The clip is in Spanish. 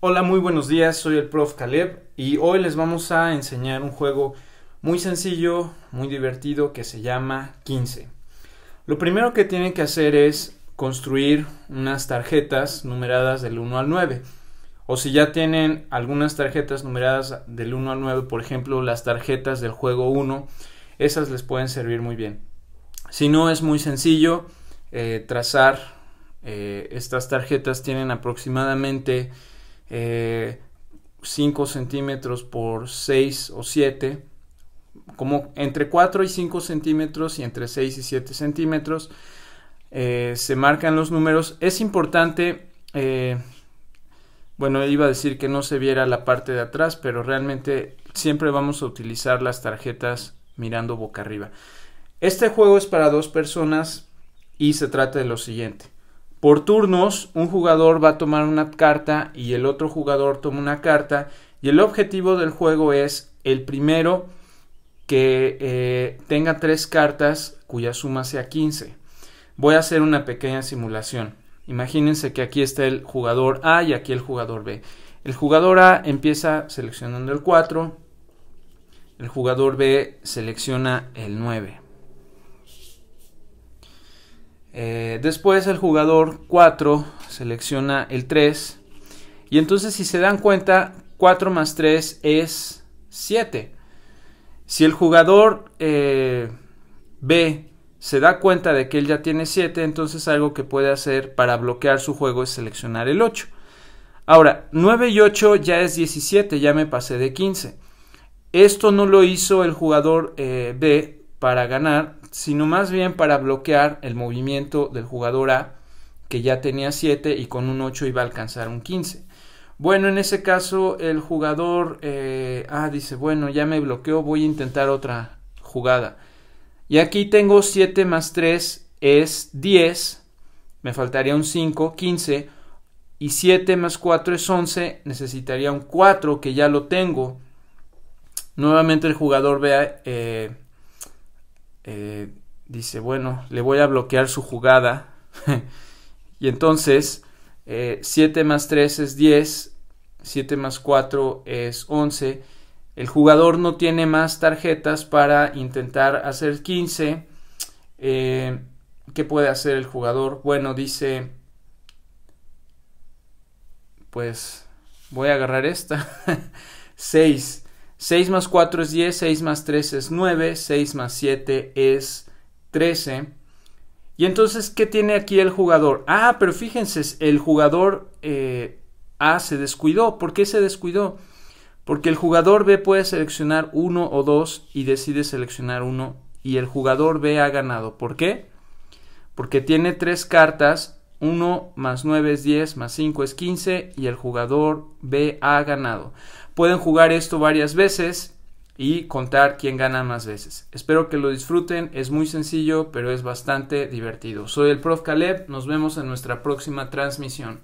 Hola, muy buenos días, soy el prof Caleb y hoy les vamos a enseñar un juego muy sencillo, muy divertido que se llama 15. Lo primero que tienen que hacer es construir unas tarjetas numeradas del 1 al 9. O si ya tienen algunas tarjetas numeradas del 1 al 9, por ejemplo las tarjetas del juego 1, esas les pueden servir muy bien. Si no, es muy sencillo eh, trazar. Eh, estas tarjetas tienen aproximadamente 5 eh, centímetros por 6 o 7, como entre 4 y 5 centímetros y entre 6 y 7 centímetros eh, se marcan los números. Es importante, eh, bueno, iba a decir que no se viera la parte de atrás, pero realmente siempre vamos a utilizar las tarjetas mirando boca arriba. Este juego es para dos personas y se trata de lo siguiente. Por turnos, un jugador va a tomar una carta y el otro jugador toma una carta. Y el objetivo del juego es el primero que eh, tenga tres cartas cuya suma sea 15. Voy a hacer una pequeña simulación. Imagínense que aquí está el jugador A y aquí el jugador B. El jugador A empieza seleccionando el 4. El jugador B selecciona el 9. Eh, después el jugador 4 selecciona el 3. Y entonces si se dan cuenta, 4 más 3 es 7. Si el jugador eh, B se da cuenta de que él ya tiene 7, entonces algo que puede hacer para bloquear su juego es seleccionar el 8. Ahora, 9 y 8 ya es 17, ya me pasé de 15. Esto no lo hizo el jugador eh, B para ganar, sino más bien para bloquear el movimiento del jugador A, que ya tenía 7 y con un 8 iba a alcanzar un 15. Bueno, en ese caso el jugador eh, ah, dice, bueno, ya me bloqueó, voy a intentar otra jugada. Y aquí tengo 7 más 3 es 10, me faltaría un 5, 15, y 7 más 4 es 11, necesitaría un 4 que ya lo tengo. Nuevamente el jugador vea eh, dice, bueno, le voy a bloquear su jugada. y entonces, 7 eh, más 3 es 10, 7 más 4 es 11. El jugador no tiene más tarjetas para intentar hacer 15. Eh, ¿Qué puede hacer el jugador? Bueno, dice, pues voy a agarrar esta. 6. 6 más 4 es 10, 6 más 3 es 9, 6 más 7 es 13. Y entonces, ¿qué tiene aquí el jugador? Ah, pero fíjense, el jugador eh, A se descuidó. ¿Por qué se descuidó? Porque el jugador B puede seleccionar 1 o 2 y decide seleccionar 1 y el jugador B ha ganado. ¿Por qué? Porque tiene 3 cartas, 1 más 9 es 10, más 5 es 15 y el jugador B ha ganado. Pueden jugar esto varias veces y contar quién gana más veces. Espero que lo disfruten, es muy sencillo, pero es bastante divertido. Soy el Prof Caleb, nos vemos en nuestra próxima transmisión.